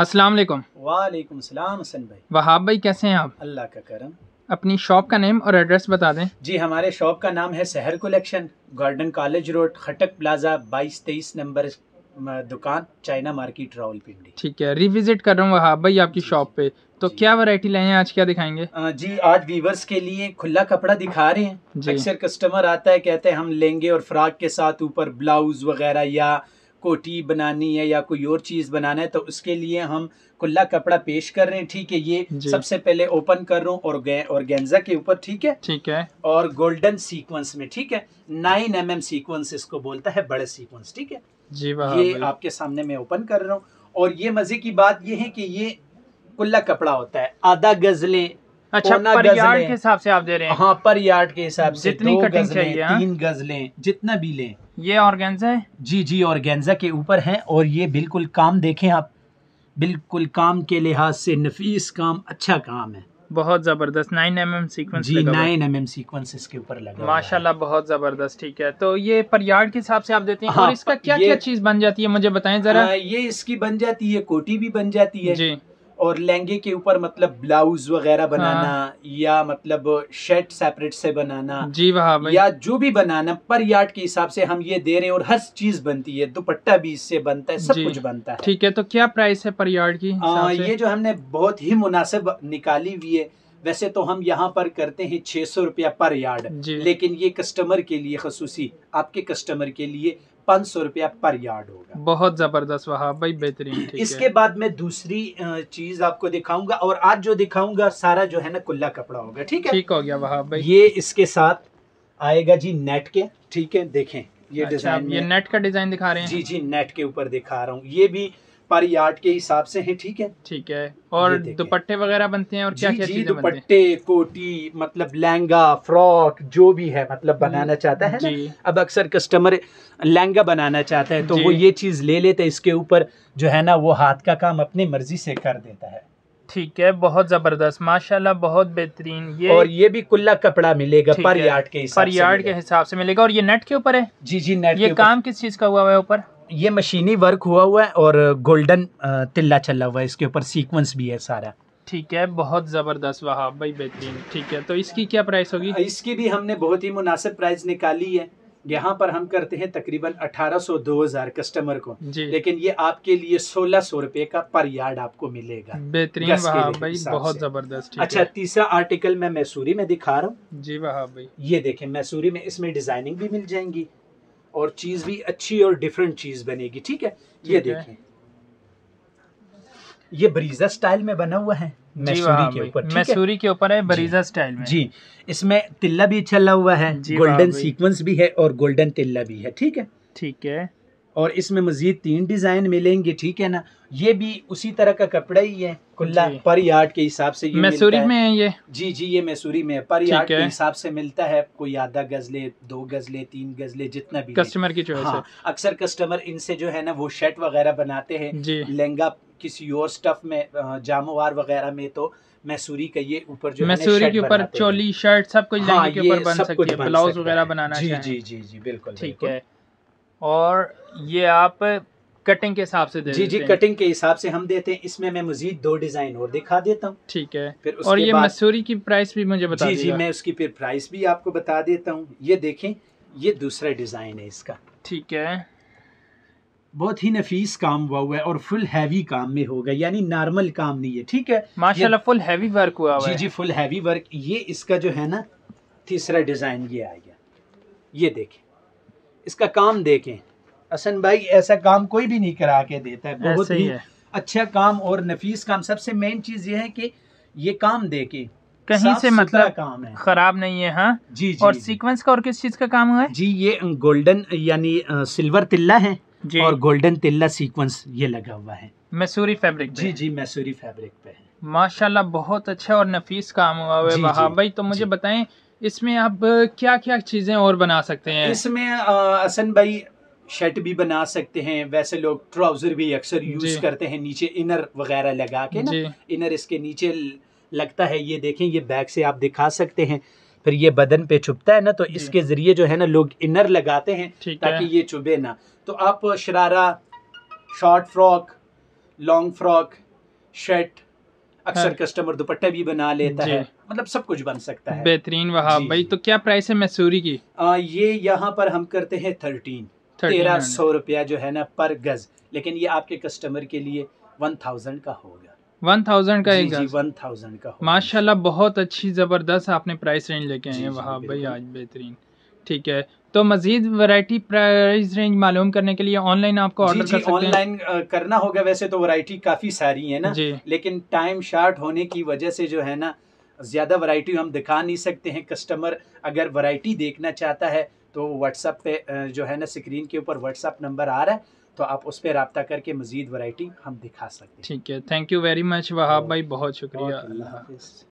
अस्सलाम वालेकुम वालेकुम सलाम हसन भाई वहाब भाई कैसे हैं आप अल्लाह का करम अपनी शॉप का नेम और एड्रेस बता दें जी हमारे शॉप का नाम है Sahar collection garden college road Khatak plaza बाईस तेईस नंबर दुकान चाइना मार्केट पिंडी ठीक है रिविजिट कर रहा हूँ वहाब भाई आपकी शॉप पे तो क्या वैरायटी लाए हैं आज क्या दिखाएंगे आ, जी आज वीवर्स के लिए खुला कपड़ा दिखा रहे हैं अक्सर कस्टमर आता है कहते हैं हम लेंगे और फ्रॉक के साथ ऊपर ब्लाउज वगैरह या कोटी बनानी है या कोई और चीज़ बनाना है तो उसके लिए हम खुला कपड़ा पेश कर रहे हैं ठीक है ये सबसे पहले ओपन कर रहा हूँ और और गेंजा के ऊपर ठीक है ठीक है और गोल्डन सीक्वेंस में ठीक है नाइन एम एम सीक्वेंस इसको बोलता है बड़े सीक्वेंस ठीक है जी ये आपके सामने मैं ओपन कर रहा हूँ और ये मजे की बात ये है कि ये कुल्ला कपड़ा होता है आधा गजले अच्छा पर यार्ड के हिसाब से आप दे रहे हैं हाँ पर यार्ड के हिसाब से जितनी कटिंग चाहिए हाँ? तीन गजलें जितना भी लें ये ऑर्गेन्जा है जी जी ऑर्गेन्जा के ऊपर है और ये बिल्कुल काम देखें आप बिल्कुल काम के लिहाज से नफीस काम अच्छा काम है बहुत ज़बरदस्त नाइन एम एम सीक्वेंस जी नाइन एम एम सीक्वेंस इसके ऊपर लगा माशाल्लाह बहुत ज़बरदस्त ठीक है तो ये पर यार्ड के हिसाब से आप देते हैं हाँ, और इसका क्या क्या चीज़ बन जाती है मुझे बताएं ज़रा हाँ, ये इसकी बन जाती है कोटी भी बन जाती है जी और लहंगे के ऊपर मतलब ब्लाउज वगैरह हाँ। बनाना हाँ। या मतलब शर्ट सेपरेट से बनाना जी वहाँ भाई या जो भी बनाना पर यार्ड के हिसाब से हम ये दे रहे हैं और हर चीज बनती है दुपट्टा भी इससे बनता है सब कुछ बनता है ठीक है तो क्या प्राइस है पर यार्ड की आ, ये जो हमने बहुत ही मुनासिब निकाली हुई है वैसे तो हम यहाँ पर करते हैं छह सौ रुपया पर यार्ड लेकिन ये कस्टमर के लिए खसूसी आपके कस्टमर के लिए पांच सौ रुपया पर यार्ड होगा बहुत जबरदस्त वहाँ भाई बेहतरीन इसके बाद मैं दूसरी चीज आपको दिखाऊंगा और आज जो दिखाऊंगा सारा जो है ना कुल्ला कपड़ा होगा ठीक है ठीक हो गया वहा भाई ये इसके साथ आएगा जी नेट के ठीक है देखें ये अच्छा, डिजाइन ये नेट का डिजाइन दिखा रहे हैं जी जी नेट के ऊपर दिखा रहा हूँ ये भी पर यार्ड के हिसाब से है ठीक है ठीक है और दुपट्टे वगैरह बनते हैं और क्या क्या चीजें दुपट्टे कोटी मतलब लहंगा फ्रॉक जो भी है मतलब बनाना हम्म, चाहता है ना अब अक्सर कस्टमर लहंगा बनाना चाहता है तो वो ये चीज ले लेते हैं इसके ऊपर जो है ना वो हाथ का काम अपनी मर्जी से कर देता है ठीक है बहुत जबरदस्त माशाल्लाह बहुत बेहतरीन ये और ये भी कुल्ला कपड़ा मिलेगा पर यार्ड के हिसाब पर यार्ड के हिसाब से मिलेगा और ये नेट के ऊपर है जी जी नेट ये काम किस चीज का हुआ है ऊपर ये मशीनी वर्क हुआ हुआ है और गोल्डन तिल्ला चला हुआ है इसके ऊपर सीक्वेंस भी है सारा ठीक है बहुत ज़बरदस्त वहाँ भाई बेहतरीन ठीक है तो इसकी क्या प्राइस होगी इसकी भी हमने बहुत ही मुनासिब प्राइस निकाली है यहाँ पर हम करते हैं तकरीबन 1800 2000 कस्टमर को लेकिन ये आपके लिए 1600 रुपए का पर यार्ड आपको मिलेगा बेहतरीन भाई बहुत जबरदस्त अच्छा तीसरा आर्टिकल मैं मैसूरी में दिखा रहा हूँ जी वहाँ भाई ये देखें मैसूरी में इसमें डिजाइनिंग भी मिल जाएंगी और चीज़ भी अच्छी और डिफरेंट चीज़ बनेगी ठीक है ये देखिए ये बरीजा स्टाइल में बना हुआ है मैसूरी हाँ के ऊपर मैसूरी के ऊपर है बरीजा स्टाइल में जी इसमें तिल्ला भी चला हुआ है गोल्डन सीक्वेंस हाँ भी है और गोल्डन तिल्ला भी है ठीक है ठीक है और इसमें मज़ीद तीन डिज़ाइन मिलेंगे ठीक है ना ये भी उसी तरह का कपड़ा ही है खुला पर यार्ड के हिसाब से ये मैसूरी में है ये जी जी ये मैसूरी में है पर यार्ड के हिसाब से मिलता है कोई आधा गजले दो गजले तीन गजले जितना भी कस्टमर की हाँ, अक्सर कस्टमर इनसे जो है ना वो शर्ट वगैरह बनाते हैं लहंगा किसी और स्टफ में जामोवार वगैरह में तो मैसूरी का ये ऊपर जो मैसूरी के ऊपर चोली शर्ट सब कुछ हाँ, ब्लाउज वगैरह बनाना जी जी जी जी बिल्कुल ठीक है और ये आप कटिंग के हिसाब से दे जी जी कटिंग के हिसाब से हम देते हैं इसमें मैं मजीद दो डिजाइन और दिखा देता हूँ ठीक है फिर और ये मसूरी की प्राइस भी मुझे बता जी जी मैं उसकी फिर प्राइस भी आपको बता देता हूँ ये देखें ये दूसरा डिजाइन है इसका ठीक है बहुत ही नफीस काम हुआ हुआ है और फुल हैवी काम में होगा यानी नॉर्मल काम नहीं है ठीक है माशाल्लाह फुल हैवी वर्क हुआ जी जी फुल हैवी वर्क ये इसका जो है ना तीसरा डिजाइन ये आ गया ये देखें इसका काम देखें असन भाई ऐसा काम कोई भी नहीं करा के देता है बहुत ही है। अच्छा काम और नफीस काम सबसे मेन चीज़ ये है कि ये काम देखे कहीं से मतलब काम है खराब नहीं है हाँ जी, जी और सीक्वेंस का और किस चीज का काम हुआ है जी ये गोल्डन यानी सिल्वर तिल्ला है और गोल्डन तिल्ला सीक्वेंस ये लगा हुआ है मैसूरी फैब्रिक जी जी मैसूरी फैब्रिक पे है माशाल्लाह बहुत अच्छा और नफीस काम हुआ हुआ है भाई तो मुझे बताएं इसमें आप क्या क्या चीज़ें और बना सकते हैं इसमें असन भाई शर्ट भी बना सकते हैं वैसे लोग ट्राउज़र भी अक्सर यूज़ करते हैं नीचे इनर वगैरह लगा के ना इनर इसके नीचे लगता है ये देखें ये बैग से आप दिखा सकते हैं फिर ये बदन पे छुपता है ना तो इसके ज़रिए जो है ना लोग इनर लगाते हैं ताकि ये चुभे ना तो आप sharara short frock long frock shirt अक्सर कस्टमर हाँ। दुपट्टा भी बना लेता है मतलब सब कुछ बन सकता है बेहतरीन वहाँ भाई तो क्या प्राइस है मैसूरी की आ, ये यहाँ पर हम करते हैं थर्टीन तेरह सौ रुपया जो है ना पर गज लेकिन ये आपके कस्टमर के लिए वन थाउजेंड का होगा वन थाउजेंड का जी, एक जी, वन थाउजेंड का माशाल्लाह बहुत अच्छी ज़बरदस्त आपने प्राइस रेंज लेके आए हैं वहाँ भाई आज बेहतरीन ठीक है तो मजीद वैरायटी प्राइस रेंज मालूम करने के लिए ऑनलाइन आपको ऑर्डर कर सकते हैं ऑनलाइन करना होगा वैसे तो वैरायटी काफ़ी सारी है ना लेकिन टाइम शार्ट होने की वजह से जो है ना ज़्यादा वैरायटी हम दिखा नहीं सकते हैं कस्टमर अगर वैरायटी देखना चाहता है तो व्हाट्सअप पे जो है ना स्क्रीन के ऊपर व्हाट्सअप नंबर आ रहा है तो आप उस पर रबता करके मजीद वैरायटी हम दिखा सकते हैं ठीक है thank you very much Wahab भाई बहुत शुक्रिया